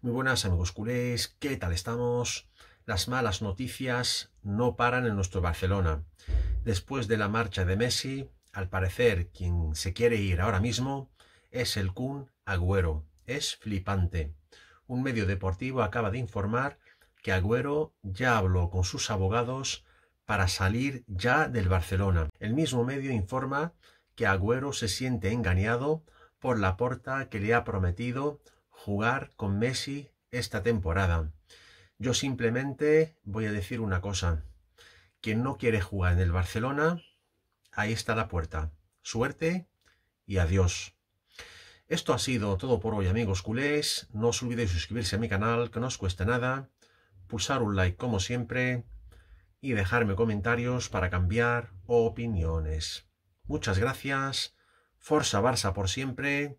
Muy buenas amigos culés, ¿qué tal estamos? Las malas noticias no paran en nuestro Barcelona. Después de la marcha de Messi, al parecer quien se quiere ir ahora mismo es el Kun Agüero. Es flipante. Un medio deportivo acaba de informar que Agüero ya habló con sus abogados para salir ya del Barcelona. El mismo medio informa que Agüero se siente engañado por la porta que le ha prometido jugar con Messi esta temporada. Yo simplemente voy a decir una cosa. Quien no quiere jugar en el Barcelona, ahí está la puerta. Suerte y adiós. Esto ha sido todo por hoy amigos culés. No os olvidéis suscribirse a mi canal, que no os cuesta nada. Pulsar un like como siempre. Y dejarme comentarios para cambiar opiniones. Muchas gracias. Forza Barça por siempre